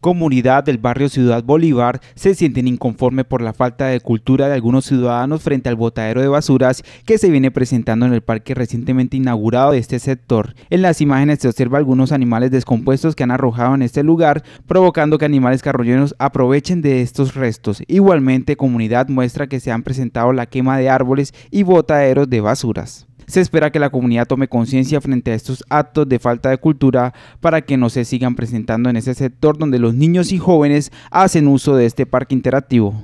comunidad del barrio Ciudad Bolívar se sienten inconforme por la falta de cultura de algunos ciudadanos frente al botadero de basuras que se viene presentando en el parque recientemente inaugurado de este sector. En las imágenes se observa algunos animales descompuestos que han arrojado en este lugar, provocando que animales carroñeros aprovechen de estos restos. Igualmente, comunidad muestra que se han presentado la quema de árboles y botaderos de basuras se espera que la comunidad tome conciencia frente a estos actos de falta de cultura para que no se sigan presentando en ese sector donde los niños y jóvenes hacen uso de este parque interactivo.